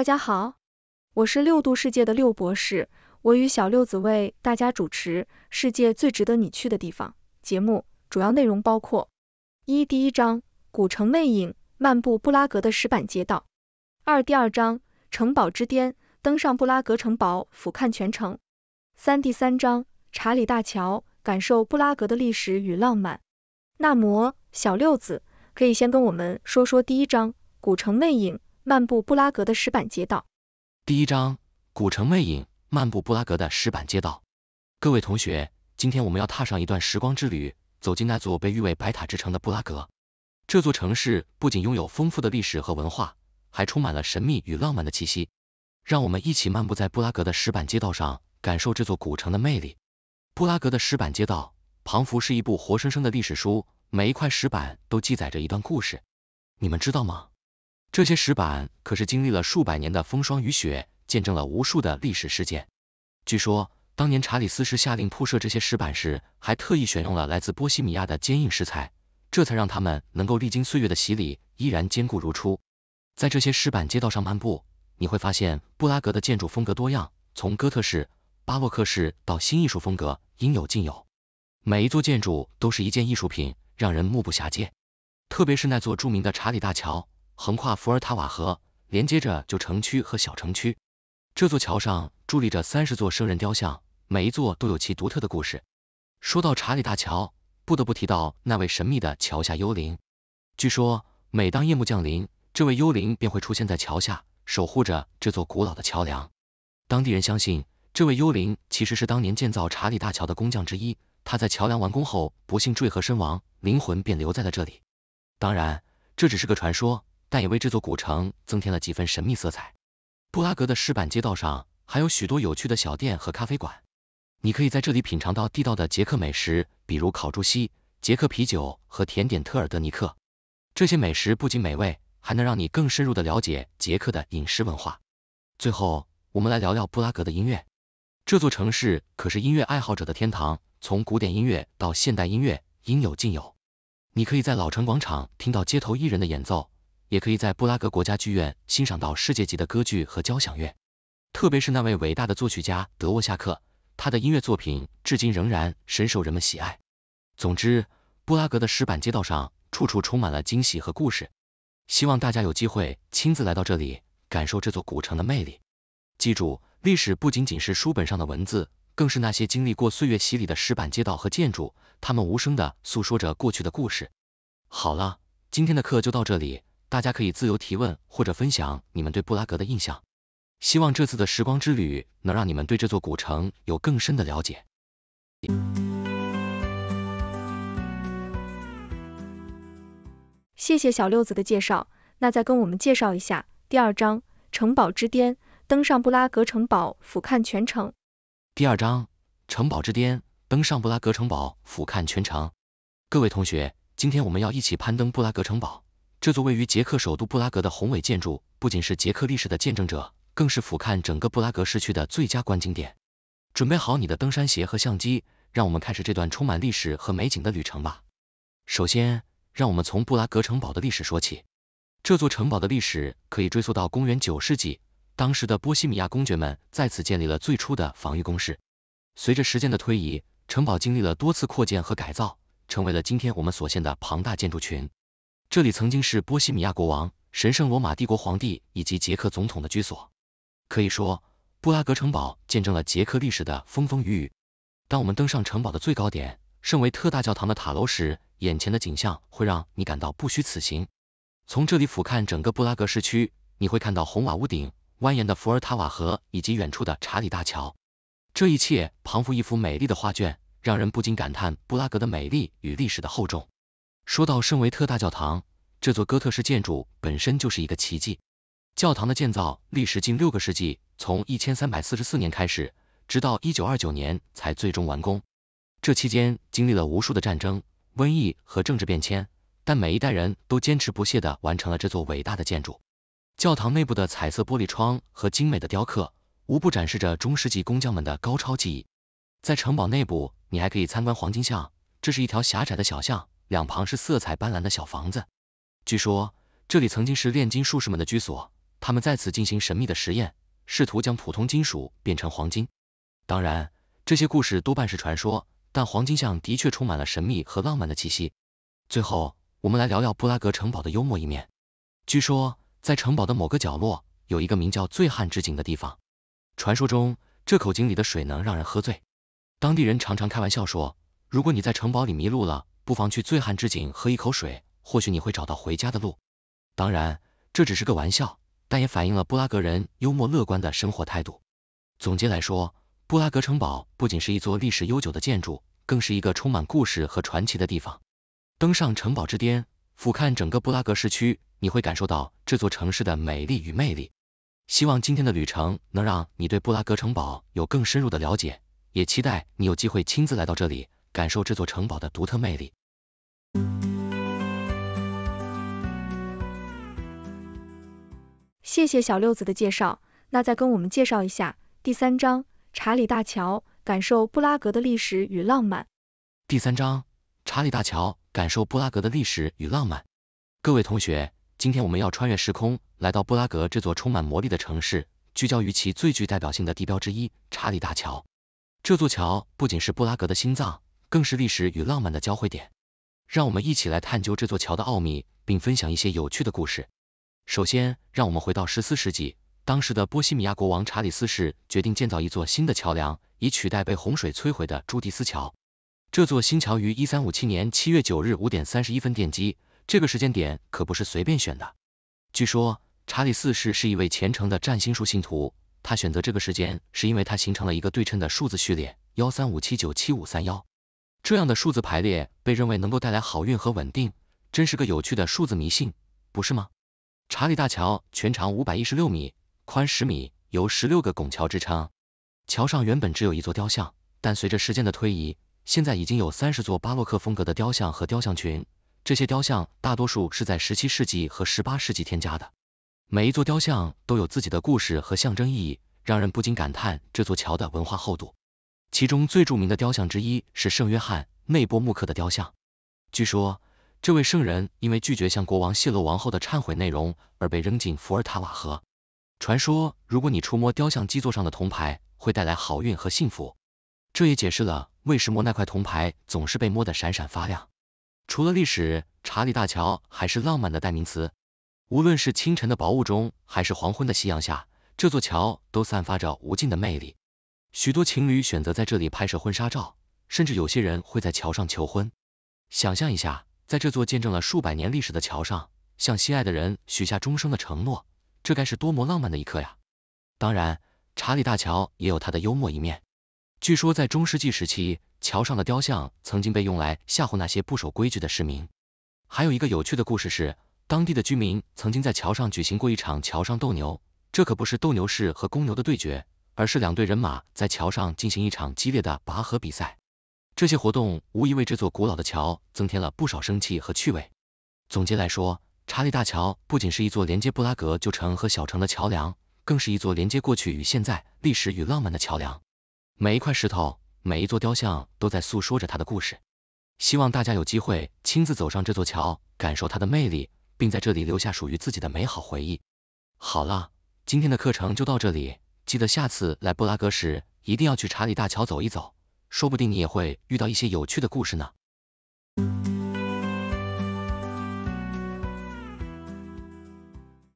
大家好，我是六度世界的六博士，我与小六子为大家主持《世界最值得你去的地方》节目。主要内容包括：一、第一章，古城魅影，漫步布拉格的石板街道；二、第二章，城堡之巅，登上布拉格城堡俯瞰全城；三、第三章，查理大桥，感受布拉格的历史与浪漫。那摩，小六子，可以先跟我们说说第一章，古城魅影。漫步布拉格的石板街道。第一章古城魅影。漫步布拉格的石板街道。各位同学，今天我们要踏上一段时光之旅，走进那座被誉为白塔之城的布拉格。这座城市不仅拥有丰富的历史和文化，还充满了神秘与浪漫的气息。让我们一起漫步在布拉格的石板街道上，感受这座古城的魅力。布拉格的石板街道，仿佛是一部活生生的历史书，每一块石板都记载着一段故事。你们知道吗？这些石板可是经历了数百年的风霜雨雪，见证了无数的历史事件。据说当年查理四世下令铺设这些石板时，还特意选用了来自波西米亚的坚硬石材，这才让他们能够历经岁月的洗礼，依然坚固如初。在这些石板街道上漫步，你会发现布拉格的建筑风格多样，从哥特式、巴洛克式到新艺术风格，应有尽有。每一座建筑都是一件艺术品，让人目不暇接。特别是那座著名的查理大桥。横跨伏尔塔瓦河，连接着旧城区和小城区。这座桥上伫立着三十座圣人雕像，每一座都有其独特的故事。说到查理大桥，不得不提到那位神秘的桥下幽灵。据说，每当夜幕降临，这位幽灵便会出现在桥下，守护着这座古老的桥梁。当地人相信，这位幽灵其实是当年建造查理大桥的工匠之一，他在桥梁完工后不幸坠河身亡，灵魂便留在了这里。当然，这只是个传说。但也为这座古城增添了几分神秘色彩。布拉格的石板街道上还有许多有趣的小店和咖啡馆，你可以在这里品尝到地道的捷克美食，比如烤猪膝、捷克啤酒和甜点特尔德尼克。这些美食不仅美味，还能让你更深入的了解捷克的饮食文化。最后，我们来聊聊布拉格的音乐。这座城市可是音乐爱好者的天堂，从古典音乐到现代音乐，应有尽有。你可以在老城广场听到街头艺人的演奏。也可以在布拉格国家剧院欣赏到世界级的歌剧和交响乐，特别是那位伟大的作曲家德沃夏克，他的音乐作品至今仍然深受人们喜爱。总之，布拉格的石板街道上处处充满了惊喜和故事，希望大家有机会亲自来到这里，感受这座古城的魅力。记住，历史不仅仅是书本上的文字，更是那些经历过岁月洗礼的石板街道和建筑，他们无声的诉说着过去的故事。好了，今天的课就到这里。大家可以自由提问或者分享你们对布拉格的印象。希望这次的时光之旅能让你们对这座古城有更深的了解。谢谢小六子的介绍，那再跟我们介绍一下第二章：城堡之巅，登上布拉格城堡俯瞰全城。第二章：城堡之巅，登上布拉格城堡俯瞰全城。各位同学，今天我们要一起攀登布拉格城堡。这座位于捷克首都布拉格的宏伟建筑，不仅是捷克历史的见证者，更是俯瞰整个布拉格市区的最佳观景点。准备好你的登山鞋和相机，让我们开始这段充满历史和美景的旅程吧！首先，让我们从布拉格城堡的历史说起。这座城堡的历史可以追溯到公元九世纪，当时的波西米亚公爵们在此建立了最初的防御工事。随着时间的推移，城堡经历了多次扩建和改造，成为了今天我们所见的庞大建筑群。这里曾经是波西米亚国王、神圣罗马帝国皇帝以及捷克总统的居所，可以说布拉格城堡见证了捷克历史的风风雨雨。当我们登上城堡的最高点圣维特大教堂的塔楼时，眼前的景象会让你感到不虚此行。从这里俯瞰整个布拉格市区，你会看到红瓦屋顶、蜿蜒的伏尔塔瓦河以及远处的查理大桥，这一切仿佛一幅美丽的画卷，让人不禁感叹布拉格的美丽与历史的厚重。说到圣维特大教堂，这座哥特式建筑本身就是一个奇迹。教堂的建造历时近六个世纪，从一千三百四十四年开始，直到一九二九年才最终完工。这期间经历了无数的战争、瘟疫和政治变迁，但每一代人都坚持不懈地完成了这座伟大的建筑。教堂内部的彩色玻璃窗和精美的雕刻，无不展示着中世纪工匠们的高超技艺。在城堡内部，你还可以参观黄金巷，这是一条狭窄的小巷。两旁是色彩斑斓的小房子，据说这里曾经是炼金术士们的居所，他们在此进行神秘的实验，试图将普通金属变成黄金。当然，这些故事多半是传说，但黄金像的确充满了神秘和浪漫的气息。最后，我们来聊聊布拉格城堡的幽默一面。据说，在城堡的某个角落有一个名叫“醉汉之井”的地方，传说中这口井里的水能让人喝醉。当地人常常开玩笑说，如果你在城堡里迷路了，不妨去醉汉之井喝一口水，或许你会找到回家的路。当然，这只是个玩笑，但也反映了布拉格人幽默乐观的生活态度。总结来说，布拉格城堡不仅是一座历史悠久的建筑，更是一个充满故事和传奇的地方。登上城堡之巅，俯瞰整个布拉格市区，你会感受到这座城市的美丽与魅力。希望今天的旅程能让你对布拉格城堡有更深入的了解，也期待你有机会亲自来到这里，感受这座城堡的独特魅力。谢谢小六子的介绍，那再跟我们介绍一下第三章，查理大桥，感受布拉格的历史与浪漫。第三章，查理大桥，感受布拉格的历史与浪漫。各位同学，今天我们要穿越时空，来到布拉格这座充满魔力的城市，聚焦于其最具代表性的地标之一——查理大桥。这座桥不仅是布拉格的心脏，更是历史与浪漫的交汇点。让我们一起来探究这座桥的奥秘，并分享一些有趣的故事。首先，让我们回到十四世纪，当时的波西米亚国王查理四世决定建造一座新的桥梁，以取代被洪水摧毁的朱迪斯桥。这座新桥于一三五七年七月九日五点三十一分奠基。这个时间点可不是随便选的。据说，查理四世是一位虔诚的占星术信徒，他选择这个时间是因为它形成了一个对称的数字序列幺三五七九七五三幺。这样的数字排列被认为能够带来好运和稳定，真是个有趣的数字迷信，不是吗？查理大桥全长五百一十六米，宽十米，由十六个拱桥支撑。桥上原本只有一座雕像，但随着时间的推移，现在已经有三十座巴洛克风格的雕像和雕像群。这些雕像大多数是在十七世纪和十八世纪添加的。每一座雕像都有自己的故事和象征意义，让人不禁感叹这座桥的文化厚度。其中最著名的雕像之一是圣约翰内波穆克的雕像，据说。这位圣人因为拒绝向国王泄露王后的忏悔内容，而被扔进伏尔塔瓦河。传说，如果你触摸雕像基座上的铜牌，会带来好运和幸福。这也解释了为什么那块铜牌总是被摸得闪闪发亮。除了历史，查理大桥还是浪漫的代名词。无论是清晨的薄雾中，还是黄昏的夕阳下，这座桥都散发着无尽的魅力。许多情侣选择在这里拍摄婚纱照，甚至有些人会在桥上求婚。想象一下。在这座见证了数百年历史的桥上，向心爱的人许下终生的承诺，这该是多么浪漫的一刻呀！当然，查理大桥也有它的幽默一面。据说在中世纪时期，桥上的雕像曾经被用来吓唬那些不守规矩的市民。还有一个有趣的故事是，当地的居民曾经在桥上举行过一场桥上斗牛。这可不是斗牛士和公牛的对决，而是两队人马在桥上进行一场激烈的拔河比赛。这些活动无疑为这座古老的桥增添了不少生气和趣味。总结来说，查理大桥不仅是一座连接布拉格旧城和小城的桥梁，更是一座连接过去与现在、历史与浪漫的桥梁。每一块石头，每一座雕像，都在诉说着它的故事。希望大家有机会亲自走上这座桥，感受它的魅力，并在这里留下属于自己的美好回忆。好了，今天的课程就到这里，记得下次来布拉格时，一定要去查理大桥走一走。说不定你也会遇到一些有趣的故事呢。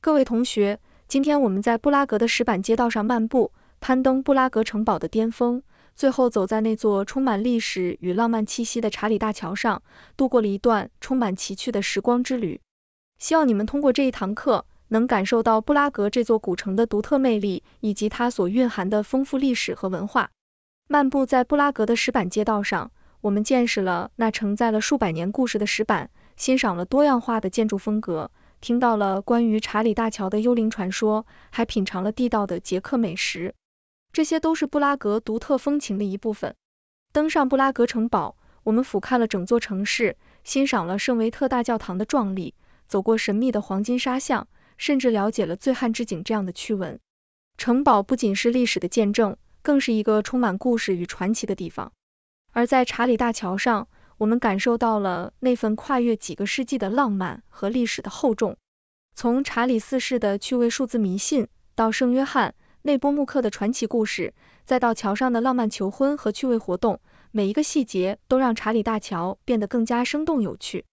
各位同学，今天我们在布拉格的石板街道上漫步，攀登布拉格城堡的巅峰，最后走在那座充满历史与浪漫气息的查理大桥上，度过了一段充满奇趣的时光之旅。希望你们通过这一堂课，能感受到布拉格这座古城的独特魅力，以及它所蕴含的丰富历史和文化。漫步在布拉格的石板街道上，我们见识了那承载了数百年故事的石板，欣赏了多样化的建筑风格，听到了关于查理大桥的幽灵传说，还品尝了地道的捷克美食。这些都是布拉格独特风情的一部分。登上布拉格城堡，我们俯瞰了整座城市，欣赏了圣维特大教堂的壮丽，走过神秘的黄金沙像，甚至了解了醉汉之井这样的趣闻。城堡不仅是历史的见证。更是一个充满故事与传奇的地方。而在查理大桥上，我们感受到了那份跨越几个世纪的浪漫和历史的厚重。从查理四世的趣味数字迷信，到圣约翰内波穆克的传奇故事，再到桥上的浪漫求婚和趣味活动，每一个细节都让查理大桥变得更加生动有趣。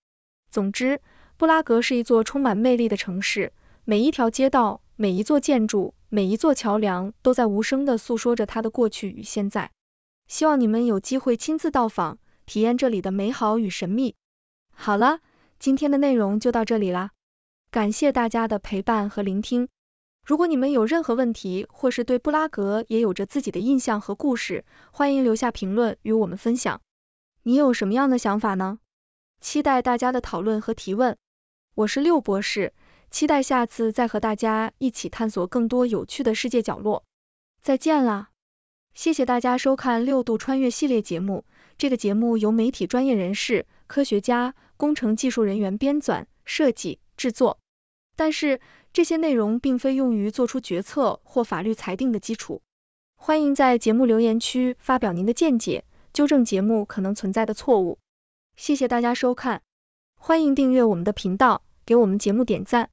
总之，布拉格是一座充满魅力的城市，每一条街道，每一座建筑。每一座桥梁都在无声地诉说着它的过去与现在。希望你们有机会亲自到访，体验这里的美好与神秘。好了，今天的内容就到这里啦，感谢大家的陪伴和聆听。如果你们有任何问题，或是对布拉格也有着自己的印象和故事，欢迎留下评论与我们分享。你有什么样的想法呢？期待大家的讨论和提问。我是六博士。期待下次再和大家一起探索更多有趣的世界角落，再见啦！谢谢大家收看六度穿越系列节目。这个节目由媒体专业人士、科学家、工程技术人员编纂、设计、制作，但是这些内容并非用于做出决策或法律裁定的基础。欢迎在节目留言区发表您的见解，纠正节目可能存在的错误。谢谢大家收看，欢迎订阅我们的频道，给我们节目点赞。